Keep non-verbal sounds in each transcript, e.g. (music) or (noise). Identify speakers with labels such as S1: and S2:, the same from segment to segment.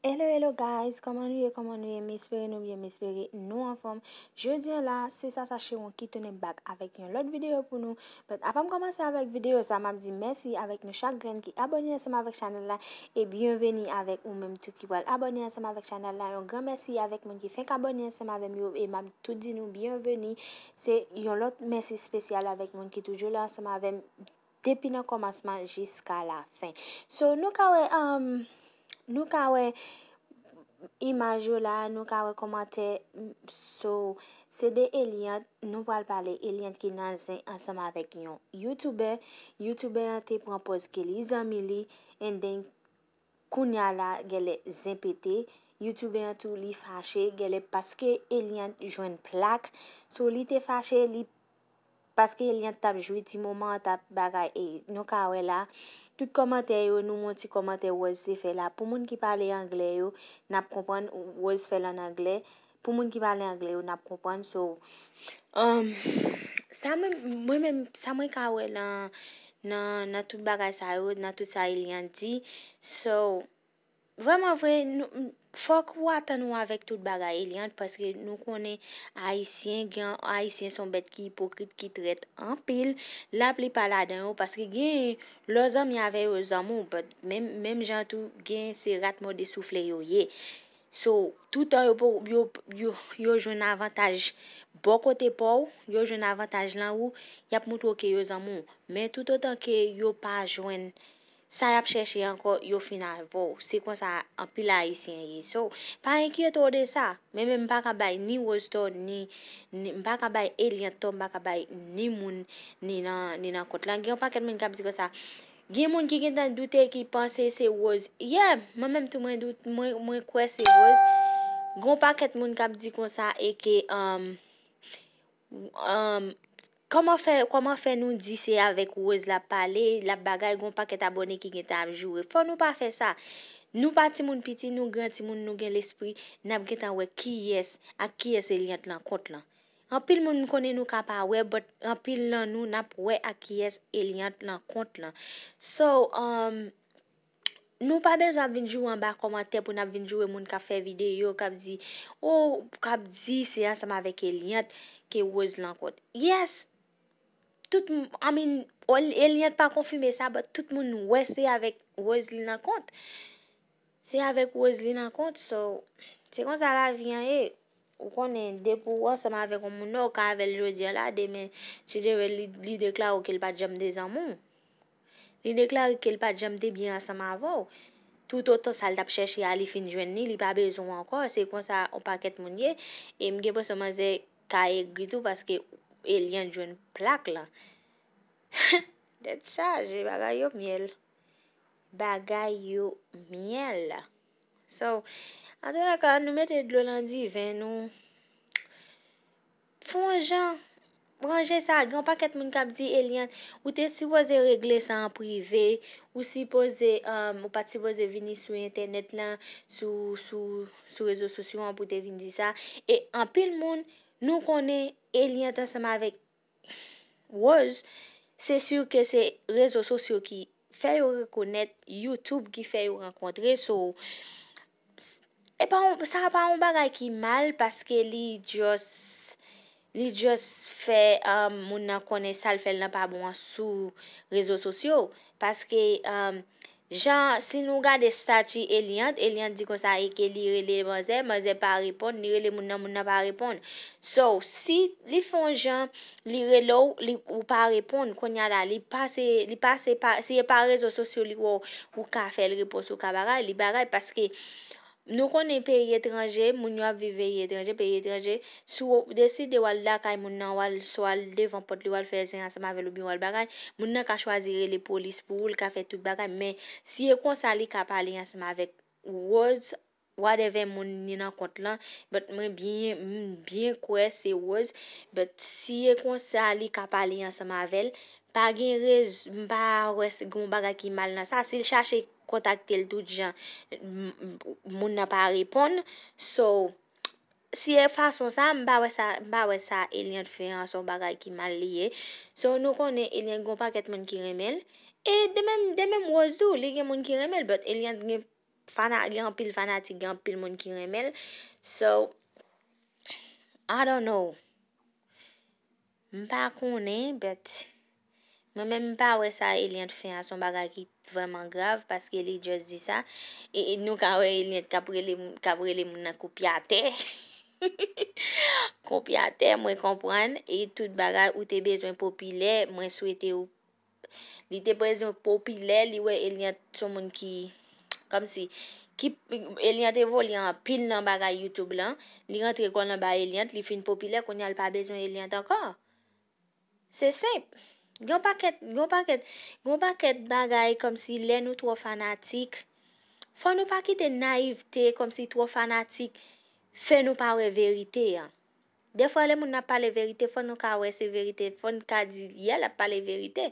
S1: Hello, hello guys, komon nouye, komon nouye, mespere nou, mespere nou, mespere nou an fom Je diyan la, se sa sache wong ki tounen bak avèk yon lot videyo pou nou But avèm komanse avèk videyo, sa mèm di mèsi avèk nou chak gren ki abonye an sèm avèk chanel la E byonveni avèk ou mèm tout ki wèl abonye an sèm avèk chanel la Yon gran mèsi avèk mèm ki fèk abonye an sèm avèm yon, e mèm tout di nou byonveni Se yon lot mèsi spesyal avèk mèm ki toujou la, an sèm avèm depi nan komanseman jiska la fè Nou kawè imaj yo la, nou kawè komante sou, se de Elyant, nou wale pale Elyant ki nan zin ansama vek yon. Youtube, Youtube te pwampoz ke li zanmi li, enden kounya la, gelè zanpe te. Youtube an tou li fache, gelè paske Elyant jwen plak. Sou li te fache, li paske Elyant tap jwi ti mouman, tap bagay e, nou kawè la. Tout komante yo, nou moun ti komante wòz di fè la. Pou moun ki pale yon gle yo, nap kompon wòz fè la nan gle. Pou moun ki pale yon gle yo, nap kompon. So, um, mwen mèm, sa mwen ka wè nan tout bagay sa yon, nan tout sa yon di. So, vèman vè, nou... Fok wata nou avèk tout bagay e liant, paske nou konen haisyen, gen haisyen son bet ki hipokrit ki tret anpil, la pli pala den yo, paske gen lòz am yave yo zanmou, menm jantou gen se ratmò desoufle yo ye. So, tout an yo jwen avantage, bokote pou, yo jwen avantage lan ou, yap mout wò ke yo zanmou. Men tout an ke yo pa jwen apil, Sa yap cheshe anko yo fina vou. Se kon sa anpila yi sin yi. So, pa yon ki yo tou de sa. Meme mpa kabay ni waz tou. Mpa kabay el yon tou. Mpa kabay ni moun ni nan kot lan. Gyo mpa ket moun kab di kon sa. Gyo moun ki gen tan doute ki panse se waz. Ye, man menm tou mwen kwe se waz. Gyo mpa ket moun kab di kon sa. Eke, um... Um... Koman fe nou di se avèk wèz la pale, la bagay goun pa ket abone ki gen ta ap jwè. Fò nou pa fe sa. Nou pa ti moun piti, nou gen ti moun nou gen l'espri, nap gen ta wè ki yes, ak ki yes eliant nan kont lan. An pil moun konen nou ka pa wè, but an pil lan nou nap wè ak ki yes eliant nan kont lan. So, um, nou pa bez ap vinjou an ba komante pou nap vinjou wè moun ka fe videyo, kap oh, di se asama avèk eliant ki wèz lan kont. Yes! Amin, el yad pa konfime sa, ba tout moun wese avèk wèz li nan kont. Se avèk wèz li nan kont, se kon sa la vyan e, w kon e depou wèz seman avèk w moun nou, ka avèl jodi ala, se jè wè li dekla wèk el pa jemde zan moun. Li dekla wèk el pa jemde biyan seman avèw. Tout otan sal tap chèche ya li fin jwen ni, li pa bezon wankon, se kon sa w pa ket moun ye, e mge pou seman zè kaye gwi tou, paske... Elyan jwen plak la. (laughs) Det sa, jè bagay yo myel. Bagay yo myel. So, an do la ka, nou mette loulan di ven nou. Fon jan, branje sa, gran paket moun kap di Elyan. Ou te si wazè regle sa an privè. Ou si wazè, um, ou pati wazè vini sou internet la. Sou, sou, sou rezo sosyon pou te vini di sa. E an pil moun... Nou konen e lyen tasama vek Woz, se syou ke se rezo sosyo ki fè yo rekonet YouTube ki fè yo renkontre. So, sa pa yon bagay ki mal paske li just fè um, moun nan konen sal fèl nan pa bon sou rezo sosyo. Paske... Jan, si nou gade stati eliant, eliant di konsa eke li rele moze, moze pa repon, li rele mounan mounan pa repon. So, si li fon jan, li rele lou, li ou pa repon, kwenya la, li pase, li pase, si e pa rezo sosyo li ou, ou ka fel repos ou ka baray, li baray, paske... Nou konen peri etranje, moun yo ap vive etranje, peri etranje, sou desi de wal lakay moun nan wal swal devan pot li wal fez yans mavel ou bi wal bagay, moun nan ka chwazire le polis pou ul ka fet tout bagay, men si ye konsali ka pali yans mavek, waz, wadeve moun nina kont lan, bet mwen bien koues se waz, bet si ye konsali ka pali yans mavel, pa gen rez mpa wes goun bagay ki mal nan sa, sil chache kouz. kontakte l tout jan moun na pa repon. So, siye fason sa, mba wet sa, mba wet sa, elyan fwe ran son bagay ki mal liye. So, nou konen, elyan goun paket moun ki remel. E demem, demem wazou, li gen moun ki remel, bet elyan gen, gen pil fanatik, gen pil moun ki remel. So, I don't know. Mpa konen, bet... Mwen menm pa wè sa Elyant fin an son bagay ki vreman grav Paske Ely just di sa E, e nou ka wè Elyant kaprele moun an koupi ate (laughs) Koupi ate mwen kompran E tout bagay ou te bezwen popile Mwen souwete ou Li te bezwen popile Li wè Elyant son moun ki Kom si Elyant evo li an pil nan bagay Youtube lan Li rentre kon nan bagay Elyant Li fin popile kon yal pa bezwen Elyant ankor Se sep Gyo pa ket bagay kom si lè nou tro fanatik, fò nou pa kit e naivte kom si tro fanatik, fè nou pa we verite yon. Defwa le moun ap pale verite, fon nou ka wè se verite, fon nou ka di yal ap pale verite.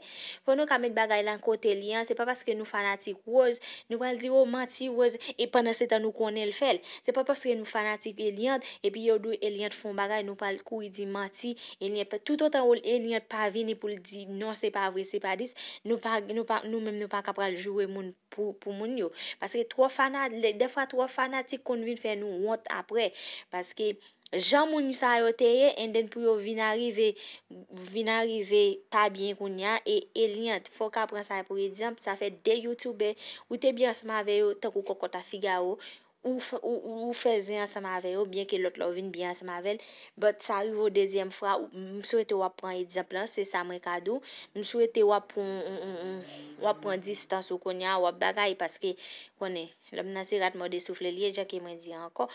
S1: Fon nou ka met bagay lan kote liyan, se pa paske nou fanatik wòz, nou pal di wò mati wòz, e panan se tan nou konen l fel. Se pa paske nou fanatik e liyan, epi yo dou e liyan fon bagay, nou pal kou yi di mati, tout an wòl e liyan pa vini pou l di, non se pa vri, se pa dis, nou mem nou pa kapral jwè moun pou moun yo. Paske defwa 3 fanatik kon vin fè nou wot apre, paske... Jan mouni sa yo teye, en den pou yo vin arive, vin arive ta bin koun yan, e liyan, fok apren sa yo pou yediyan, sa fe deyoutube, ou te biyan sa ma veyo, takou koko ta figa yo, ou fe ziyan sa ma veyo, bin ke lot la vin biyan sa ma vel, but sa rivo deyem fra, m sou ete wap pran yediyan plan, se sa mwen kadou, m sou ete wap pran, wap pran distanso koun yan, wap bagay, paske konen, lop nasi rat mwen desufle liye, jake mwen diyan anko,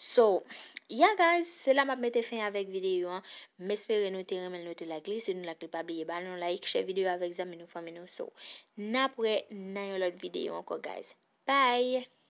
S1: So, ya guys, se la map mette fin avèk videyo an, mesferen nou te remen nou te lakli, se nou lakli pa biye, ban nou laik, che videyo avèk zan menou fò menou. So, napre, nan yon lòt videyo anko guys. Bye!